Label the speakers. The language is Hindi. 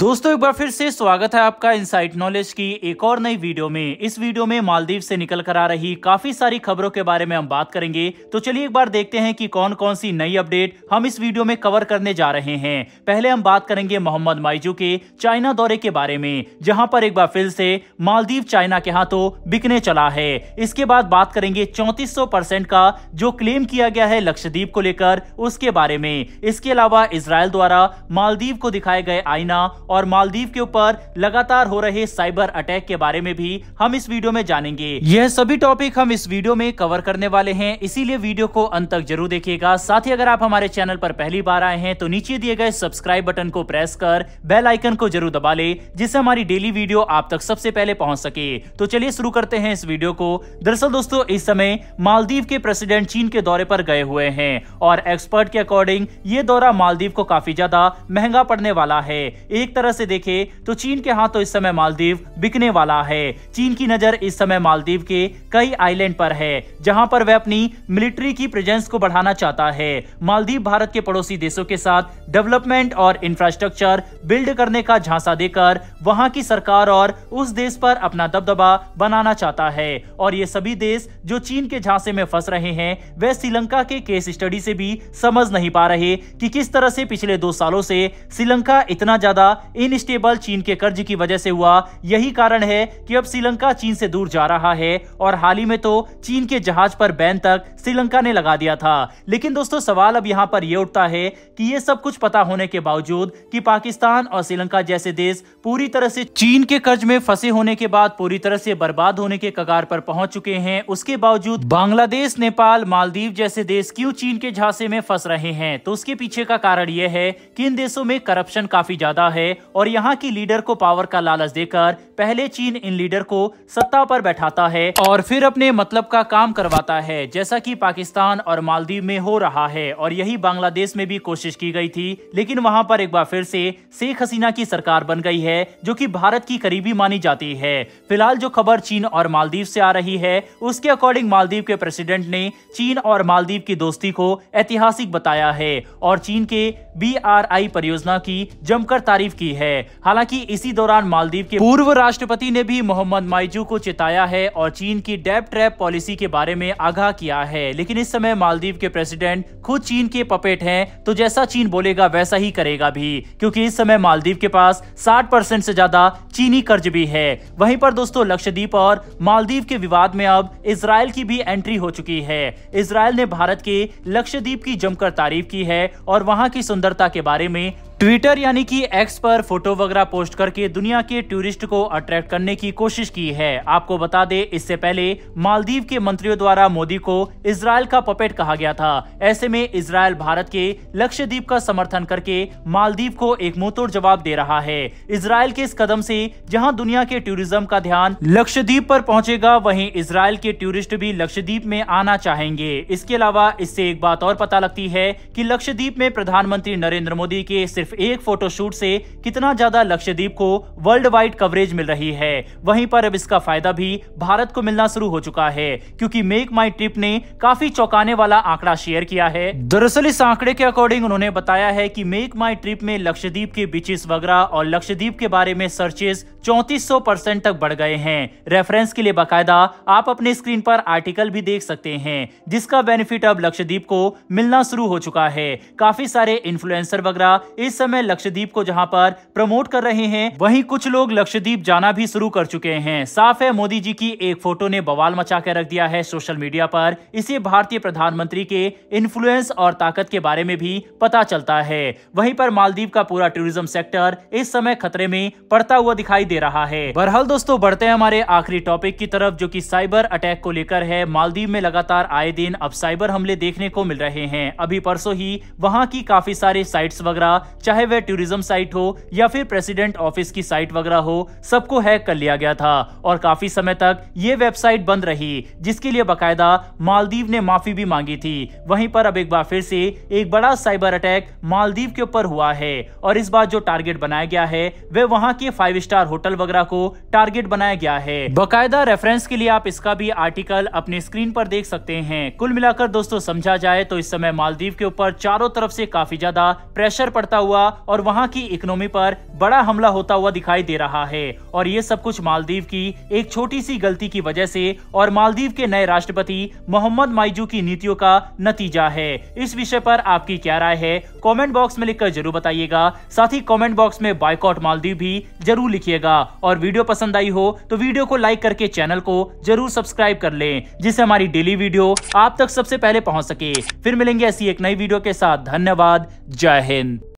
Speaker 1: दोस्तों एक बार फिर से स्वागत है आपका इनसाइट नॉलेज की एक और नई वीडियो में इस वीडियो में मालदीव से निकल कर आ रही काफी सारी खबरों के बारे में हम बात करेंगे तो चलिए एक बार देखते हैं कि कौन कौन सी नई अपडेट हम इस वीडियो में कवर करने जा रहे हैं पहले हम बात करेंगे मोहम्मद माइजू के चाइना दौरे के बारे में जहाँ पर एक बार फिर से मालदीव चाइना के हाथों तो बिकने चला है इसके बाद बात करेंगे चौतीस का जो क्लेम किया गया है लक्षद्वीप को लेकर उसके बारे में इसके अलावा इसराइल द्वारा मालदीव को दिखाए गए आईना और मालदीव के ऊपर लगातार हो रहे साइबर अटैक के बारे में भी हम इस वीडियो में जानेंगे यह सभी टॉपिक हम इस वीडियो में कवर करने वाले हैं इसीलिए वीडियो को अंत तक जरूर देखिएगा साथ ही अगर आप हमारे चैनल पर पहली बार आए हैं तो नीचे दिए गए सब्सक्राइब बटन को प्रेस कर बेल आइकन को जरूर दबा ले जिससे हमारी डेली वीडियो आप तक सबसे पहले पहुंच सके तो चलिए शुरू करते हैं इस वीडियो को दरअसल दोस्तों इस समय मालदीव के प्रेसिडेंट चीन के दौरे पर गए हुए हैं और एक्सपर्ट के अकॉर्डिंग ये दौरा मालदीव को काफी ज्यादा महंगा पड़ने वाला है एक तरह से देखे तो चीन के हाथों इस समय मालदीव बिकने वाला है चीन की नजर इस समय मालदीव के कई आइलैंड पर है जहां पर वह अपनी मिलिट्री की प्रेजेंस को बढ़ाना चाहता है मालदीव भारत के पड़ोसी देशों के साथ डेवलपमेंट और इंफ्रास्ट्रक्चर बिल्ड करने का झांसा देकर वहां की सरकार और उस देश पर अपना दबदबा बनाना चाहता है और ये सभी देश जो चीन के झांसे में फंस रहे हैं वह श्रीलंका के केस स्टडी से भी समझ नहीं पा रहे कि किस तरह से पिछले दो सालों से श्रीलंका इतना ज्यादा इनस्टेबल चीन के कर्ज की वजह से हुआ यही कारण है कि अब श्रीलंका चीन से दूर जा रहा है और हाल ही में तो चीन के जहाज पर बैन तक श्रीलंका ने लगा दिया था लेकिन दोस्तों सवाल अब यहाँ पर ये उठता है कि ये सब कुछ पता होने के बावजूद कि पाकिस्तान और श्रीलंका जैसे देश पूरी तरह से चीन के कर्ज में फंसे होने के बाद पूरी तरह से बर्बाद होने के कगार पर पहुंच चुके हैं उसके बावजूद बांग्लादेश नेपाल मालदीव जैसे देश क्यों चीन के झांसे में फंस रहे हैं तो उसके पीछे का कारण यह है कि इन देशों में करप्शन काफी ज्यादा है और यहाँ की लीडर को पावर का लालच देकर पहले चीन इन लीडर को सत्ता पर बैठाता है और फिर अपने मतलब का काम करवाता है जैसा कि पाकिस्तान और मालदीव में हो रहा है और यही बांग्लादेश में भी कोशिश की गई थी लेकिन वहाँ पर एक बार फिर से शेख हसीना की सरकार बन गई है जो की भारत की करीबी मानी जाती है फिलहाल जो खबर चीन और मालदीव से आ रही है उसके अकॉर्डिंग मालदीव के प्रेसिडेंट ने चीन और मालदीव की दोस्ती को ऐतिहासिक बताया है और चीन के बी परियोजना की जमकर तारीफ की है हालांकि इसी दौरान मालदीव के पूर्व राष्ट्रपति ने भी मोहम्मद माइजू को चिताया है और चीन की डेप ट्रैप पॉलिसी के बारे में आगाह किया है लेकिन इस समय मालदीव के प्रेसिडेंट खुद चीन के पपेट है तो जैसा चीन बोलेगा वैसा ही करेगा भी क्यूँकी इस समय मालदीव के पास साठ परसेंट से ज्यादा चीनी कर्ज भी है वहीं पर दोस्तों लक्षद्वीप और मालदीव के विवाद में अब इसराइल की भी एंट्री हो चुकी है इसराइल ने भारत के लक्षद्वीप की जमकर तारीफ की है और वहां की सुंदरता के बारे में ट्विटर यानी कि एक्स पर फोटो वगैरह पोस्ट करके दुनिया के टूरिस्ट को अट्रैक्ट करने की कोशिश की है आपको बता दे इससे पहले मालदीव के मंत्रियों द्वारा मोदी को इसराइल का पपेट कहा गया था ऐसे में इसराइल भारत के लक्षद्वीप का समर्थन करके मालदीव को एक मुंहतोड़ जवाब दे रहा है इसराइल के इस कदम से जहां दुनिया के टूरिज्म का ध्यान लक्षद्वीप पर पहुंचेगा वहीं इसराइल के टूरिस्ट भी लक्षद्वीप में आना चाहेंगे इसके अलावा इससे एक बात और पता लगती है कि लक्षद्वीप में प्रधानमंत्री नरेंद्र मोदी के सिर्फ सिर्फ एक फोटोशूट से कितना ज्यादा लक्षद्वीप को वर्ल्ड वाइड कवरेज मिल रही है वहीं पर अब इसका फायदा भी भारत को मिलना शुरू हो चुका है क्योंकि मेक माई ट्रिप ने काफी चौंकाने वाला आंकड़ा शेयर किया है दरअसल इस आंकड़े के अकॉर्डिंग उन्होंने बताया है की मेक माई ट्रिप में लक्षद्वीप के बीचेस वगैरह और लक्षद्वीप के बारे में सर्चेस चौतीस परसेंट तक बढ़ गए हैं रेफरेंस के लिए बाकायदा आप अपने स्क्रीन पर आर्टिकल भी देख सकते हैं जिसका बेनिफिट अब लक्षद्वीप को मिलना शुरू हो चुका है काफी सारे इन्फ्लुएंसर वगैरह इस समय लक्षद्वीप को जहां पर प्रमोट कर रहे हैं वहीं कुछ लोग लक्षद्वीप जाना भी शुरू कर चुके हैं साफ है मोदी जी की एक फोटो ने बवाल मचा कर रख दिया है सोशल मीडिया पर इसे भारतीय प्रधानमंत्री के इन्फ्लुएंस और ताकत के बारे में भी पता चलता है वहीं पर मालदीव का पूरा टूरिज्म सेक्टर इस समय खतरे में पड़ता हुआ दिखाई दे रहा है बहरहाल दोस्तों बढ़ते हैं हमारे आखिरी टॉपिक की तरफ जो कि साइबर अटैक को लेकर है मालदीव में लगातार आए दिन अब साइबर हमले देखने को मिल रहे हैं अभी परसों ही वहाँ की काफी सारे साइट्स वगैरह चाहे वह टूरिज्म साइट हो या फिर प्रेसिडेंट ऑफिस की साइट वगैरह हो सबको हैक कर लिया गया था और काफी समय तक ये वेबसाइट बंद रही जिसके लिए बाकायदा मालदीव ने माफी भी मांगी थी वहीं पर अब एक बार फिर से एक बड़ा साइबर अटैक मालदीव के ऊपर हुआ है और इस बार जो टारगेट बनाया गया है वह वहाँ के फाइव स्टार होटल वगैरह को टारगेट बनाया गया है बाकायदा रेफरेंस के लिए आप इसका भी आर्टिकल अपने स्क्रीन पर देख सकते हैं कुल मिलाकर दोस्तों समझा जाए तो इस समय मालदीव के ऊपर चारों तरफ से काफी ज्यादा प्रेशर पड़ता हुआ हुआ और वहाँ की इकोनॉमी पर बड़ा हमला होता हुआ दिखाई दे रहा है और ये सब कुछ मालदीव की एक छोटी सी गलती की वजह से और मालदीव के नए राष्ट्रपति मोहम्मद माइजू की नीतियों का नतीजा है इस विषय पर आपकी क्या राय है कमेंट बॉक्स में लिखकर जरूर बताइएगा साथ ही कमेंट बॉक्स में बाइकआउट मालदीव भी जरूर लिखिएगा और वीडियो पसंद आई हो तो वीडियो को लाइक करके चैनल को जरूर सब्सक्राइब कर ले जिससे हमारी डेली वीडियो आप तक सबसे पहले पहुँच सके फिर मिलेंगे ऐसी एक नई वीडियो के साथ धन्यवाद जय हिंद